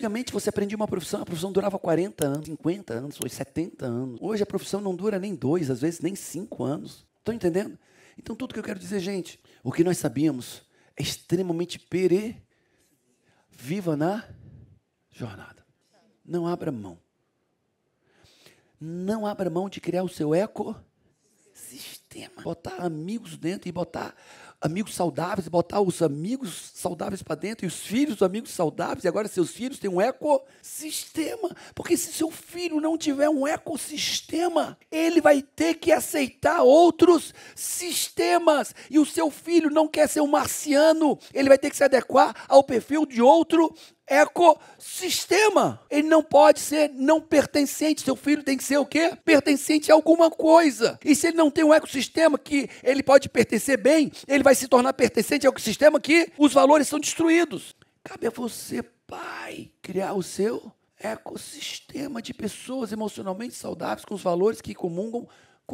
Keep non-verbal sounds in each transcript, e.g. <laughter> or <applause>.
Antigamente você aprendia uma profissão, a profissão durava 40 anos, 50 anos, ou 70 anos. Hoje a profissão não dura nem dois, às vezes nem cinco anos. Estão entendendo? Então tudo que eu quero dizer, gente, o que nós sabíamos é extremamente pere. Viva na jornada. Não abra mão. Não abra mão de criar o seu eco sistema. Botar amigos dentro e botar amigos saudáveis, botar os amigos saudáveis para dentro e os filhos dos amigos saudáveis, e agora seus filhos têm um ecossistema. Porque se seu filho não tiver um ecossistema, ele vai ter que aceitar outros sistemas. E o seu filho não quer ser um marciano, ele vai ter que se adequar ao perfil de outro ecossistema. Ele não pode ser não pertencente. Seu filho tem que ser o quê? Pertencente a alguma coisa. E se ele não tem um ecossistema que ele pode pertencer bem, ele vai se tornar pertencente ao ecossistema que os valores são destruídos. Cabe a você, pai, criar o seu ecossistema de pessoas emocionalmente saudáveis com os valores que comungam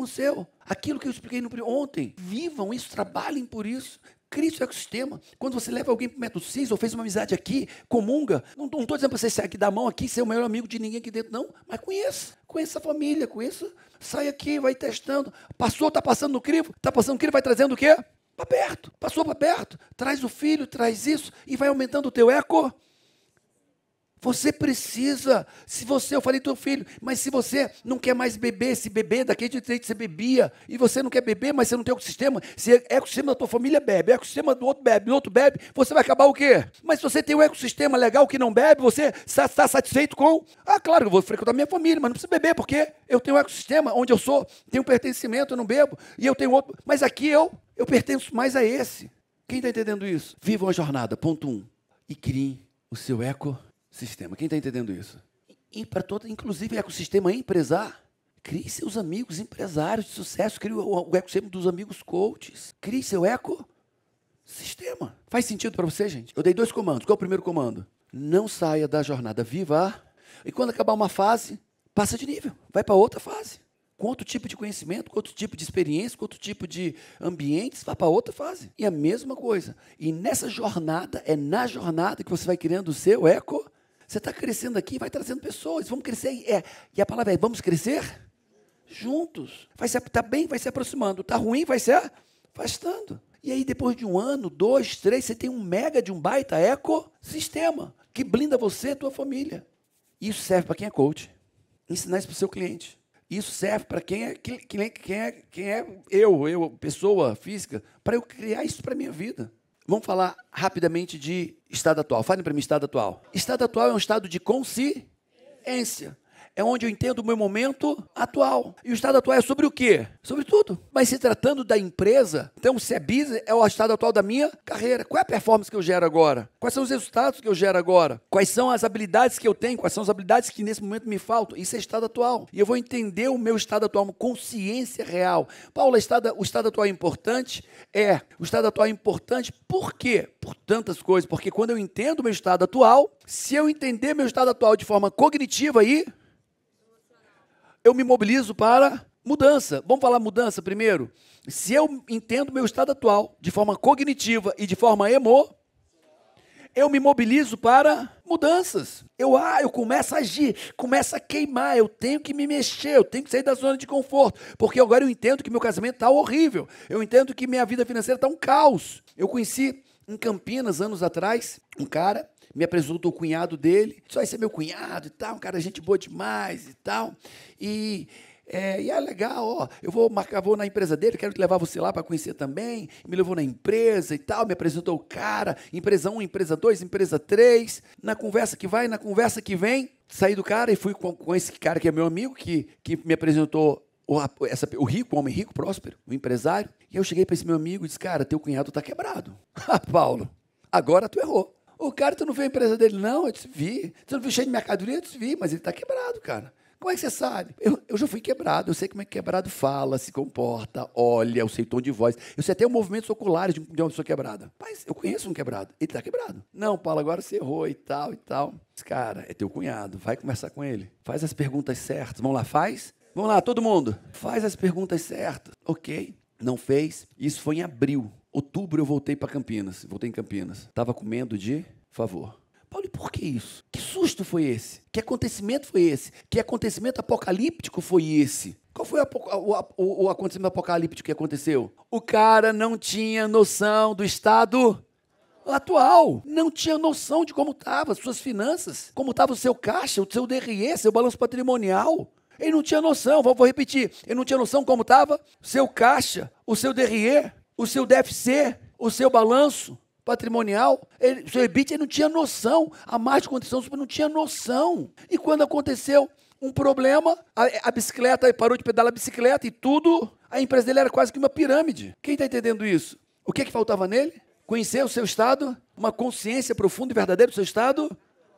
seu. Aquilo que eu expliquei no, ontem. Vivam isso, trabalhem por isso. Cristo é o sistema. Quando você leva alguém para o método CIS ou fez uma amizade aqui, comunga. Não estou dizendo para você sair aqui da mão aqui, ser o melhor amigo de ninguém aqui dentro, não. Mas conheça. Conheça a família, conheça. Sai aqui, vai testando. Passou, está passando no crivo. Está passando no crivo, vai trazendo o quê? Para perto. Passou para perto. Traz o filho, traz isso. E vai aumentando o teu eco você precisa, se você, eu falei teu filho, mas se você não quer mais beber, se beber, daquele dia que você bebia, e você não quer beber, mas você não tem o se é o ecossistema da tua família bebe, é o ecossistema do outro bebe, do outro bebe, você vai acabar o quê? Mas se você tem um ecossistema legal que não bebe, você está satisfeito com? Ah, claro, eu vou frequentar minha família, mas não preciso beber, porque eu tenho um ecossistema onde eu sou, tenho um pertencimento, eu não bebo, e eu tenho outro, mas aqui eu, eu pertenço mais a esse. Quem está entendendo isso? Viva a jornada, ponto um. E criem o seu ecossistema sistema. Quem está entendendo isso? E para todo, inclusive, ecossistema empresar. Crie seus amigos empresários de sucesso, crie o, o ecossistema dos amigos coaches. Crie seu ecossistema. Faz sentido para você, gente? Eu dei dois comandos. Qual é o primeiro comando? Não saia da jornada viva. E quando acabar uma fase, passa de nível, vai para outra fase. Com outro tipo de conhecimento, com outro tipo de experiência, com outro tipo de ambientes, vai para outra fase. E a mesma coisa. E nessa jornada, é na jornada que você vai criando o seu eco você está crescendo aqui, vai trazendo pessoas, vamos crescer. É, e a palavra é: vamos crescer juntos. Vai se, tá bem, vai se aproximando. Está ruim, vai se afastando. E aí, depois de um ano, dois, três, você tem um mega de um baita ecossistema que blinda você e tua família. Isso serve para quem é coach. Ensinar isso para o seu cliente. Isso serve para é quem é, quem, é, quem é eu, eu, pessoa física, para eu criar isso para minha vida. Vamos falar rapidamente de estado atual. Falem para mim, estado atual. Estado atual é um estado de consciência é onde eu entendo o meu momento atual. E o estado atual é sobre o quê? Sobre tudo. Mas se tratando da empresa, então se é business, é o estado atual da minha carreira. Qual é a performance que eu gero agora? Quais são os resultados que eu gero agora? Quais são as habilidades que eu tenho? Quais são as habilidades que nesse momento me faltam? Isso é estado atual. E eu vou entender o meu estado atual, uma consciência real. Paula, estado, o estado atual é importante? É. O estado atual é importante por quê? Por tantas coisas. Porque quando eu entendo o meu estado atual, se eu entender meu estado atual de forma cognitiva aí, eu me mobilizo para mudança. Vamos falar mudança primeiro? Se eu entendo meu estado atual de forma cognitiva e de forma emo, eu me mobilizo para mudanças. Eu, ah, eu começo a agir, começo a queimar, eu tenho que me mexer, eu tenho que sair da zona de conforto, porque agora eu entendo que meu casamento está horrível, eu entendo que minha vida financeira está um caos. Eu conheci em Campinas, anos atrás, um cara me apresentou o cunhado dele. Só esse é meu cunhado e tal, um cara gente boa demais e tal. E é, e é legal, ó, eu vou marcar, vou na empresa dele, quero levar você lá para conhecer também. Me levou na empresa e tal, me apresentou o cara, empresa 1, empresa 2, empresa 3. Na conversa que vai, na conversa que vem, saí do cara e fui com, com esse cara que é meu amigo, que, que me apresentou o, essa, o rico, o homem rico, próspero, o empresário. E eu cheguei para esse meu amigo e disse: Cara, teu cunhado está quebrado. <laughs> Ah, Paulo, agora tu errou. O cara, tu não viu a empresa dele? Não, eu te vi. Tu não viu cheio de mercadoria? Eu te vi, mas ele está quebrado, cara. Como é que você sabe? Eu, eu já fui quebrado, eu sei como é que quebrado fala, se comporta, olha, eu sei o tom de voz. Eu sei até o movimento ocular de, de uma pessoa quebrada. Mas eu conheço um quebrado, ele tá quebrado. Não, Paulo, agora você errou e tal e tal. Cara, é teu cunhado, vai conversar com ele. Faz as perguntas certas. Vamos lá, faz Vamos lá, todo mundo. Faz as perguntas certas. Ok, não fez. Isso foi em abril. Outubro eu voltei para Campinas. Voltei em Campinas. Tava comendo de favor. Paulo, e por que isso? Que susto foi esse? Que acontecimento foi esse? Que acontecimento apocalíptico foi esse? Qual foi o, o, o acontecimento apocalíptico que aconteceu? O cara não tinha noção do estado atual. Não tinha noção de como estavam suas finanças, como estava o seu caixa, o seu DRE, seu balanço patrimonial. Ele não tinha noção, vou, vou repetir, ele não tinha noção como estava seu caixa, o seu DRE, o seu DFC, o seu balanço patrimonial, ele, o seu EBIT, ele não tinha noção, a margem de condição super não tinha noção. E quando aconteceu um problema, a, a bicicleta, ele parou de pedalar a bicicleta e tudo, a empresa dele era quase que uma pirâmide. Quem está entendendo isso? O que, é que faltava nele? Conhecer o seu estado, uma consciência profunda e verdadeira do seu estado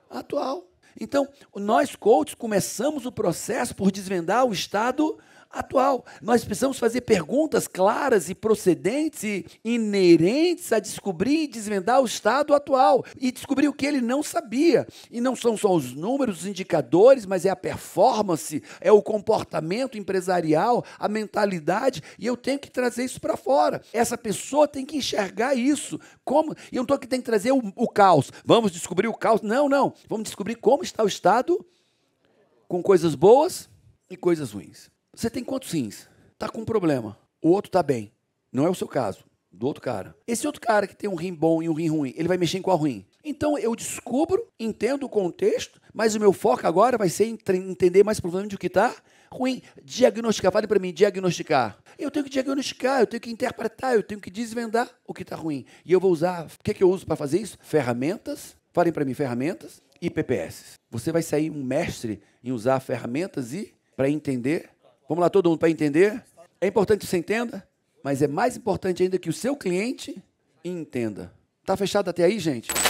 atual. Então, nós coaches começamos o processo por desvendar o estado atual. Nós precisamos fazer perguntas claras e procedentes e inerentes a descobrir e desvendar o estado atual e descobrir o que ele não sabia. E não são só os números, os indicadores, mas é a performance, é o comportamento empresarial, a mentalidade, e eu tenho que trazer isso para fora. Essa pessoa tem que enxergar isso. Como? E eu não estou aqui tem que trazer o, o caos. Vamos descobrir o caos? Não, não. Vamos descobrir como está o estado com coisas boas e coisas ruins. Você tem quantos rins? Tá com um problema. O outro tá bem. Não é o seu caso, do outro cara. Esse outro cara que tem um rim bom e um rim ruim, ele vai mexer em qual ruim? Então eu descubro, entendo o contexto, mas o meu foco agora vai ser entender mais profundamente o que está ruim. Diagnosticar, fale para mim, diagnosticar. Eu tenho que diagnosticar, eu tenho que interpretar, eu tenho que desvendar o que está ruim. E eu vou usar, o que, é que eu uso para fazer isso? Ferramentas, falem para mim, ferramentas e PPS. Você vai sair um mestre em usar ferramentas e para entender Vamos lá, todo mundo para entender? É importante que você entenda, mas é mais importante ainda que o seu cliente entenda. Tá fechado até aí, gente?